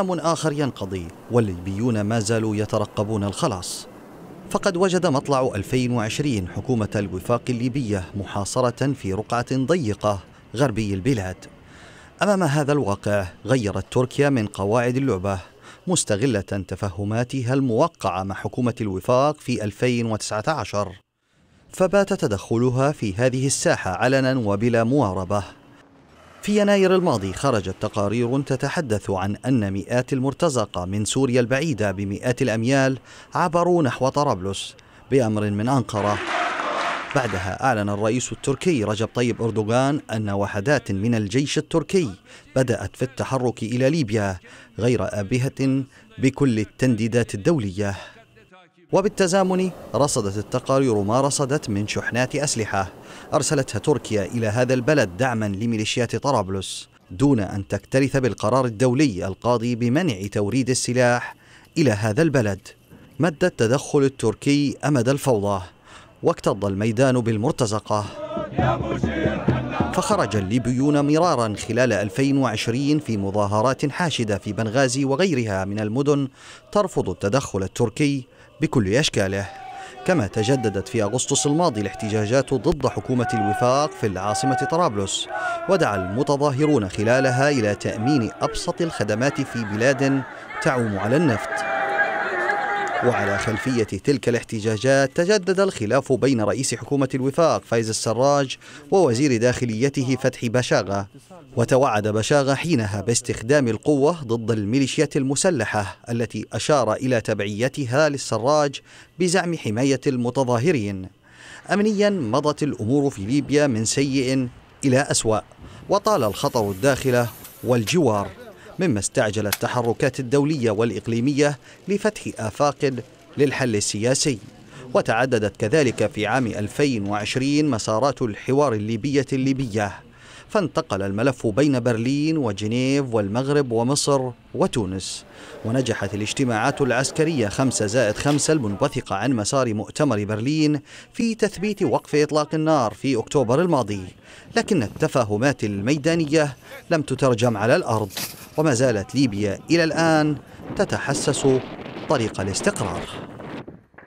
عام آخر ينقضي والليبيون ما زالوا يترقبون الخلاص فقد وجد مطلع 2020 حكومة الوفاق الليبية محاصرة في رقعة ضيقة غربي البلاد أمام هذا الواقع غيرت تركيا من قواعد اللعبة مستغلة تفهماتها الموقعة مع حكومة الوفاق في 2019 فبات تدخلها في هذه الساحة علنا وبلا مواربة في يناير الماضي خرجت تقارير تتحدث عن أن مئات المرتزقة من سوريا البعيدة بمئات الأميال عبروا نحو طرابلس بأمر من أنقرة بعدها أعلن الرئيس التركي رجب طيب أردوغان أن وحدات من الجيش التركي بدأت في التحرك إلى ليبيا غير آبهة بكل التنديدات الدولية وبالتزامن رصدت التقارير ما رصدت من شحنات أسلحة أرسلتها تركيا إلى هذا البلد دعما لميليشيات طرابلس دون أن تكترث بالقرار الدولي القاضي بمنع توريد السلاح إلى هذا البلد مد التدخل التركي أمد الفوضى واكتظ الميدان بالمرتزقة فخرج الليبيون مرارا خلال 2020 في مظاهرات حاشدة في بنغازي وغيرها من المدن ترفض التدخل التركي بكل أشكاله كما تجددت في أغسطس الماضي الاحتجاجات ضد حكومة الوفاق في العاصمة طرابلس ودعا المتظاهرون خلالها إلى تأمين أبسط الخدمات في بلاد تعوم على النفط وعلى خلفية تلك الاحتجاجات تجدد الخلاف بين رئيس حكومة الوفاق فايز السراج ووزير داخليته فتحي بشاغة وتوعد بشاغة حينها باستخدام القوة ضد الميليشيات المسلحة التي أشار إلى تبعيتها للسراج بزعم حماية المتظاهرين أمنيا مضت الأمور في ليبيا من سيء إلى أسوأ وطال الخطر الداخلة والجوار مما استعجل التحركات الدولية والإقليمية لفتح آفاق للحل السياسي وتعددت كذلك في عام 2020 مسارات الحوار الليبية الليبية فانتقل الملف بين برلين وجنيف والمغرب ومصر وتونس ونجحت الاجتماعات العسكرية 5 زائد 5 المنبثقة عن مسار مؤتمر برلين في تثبيت وقف إطلاق النار في أكتوبر الماضي لكن التفاهمات الميدانية لم تترجم على الأرض وما زالت ليبيا إلى الآن تتحسس طريق الاستقرار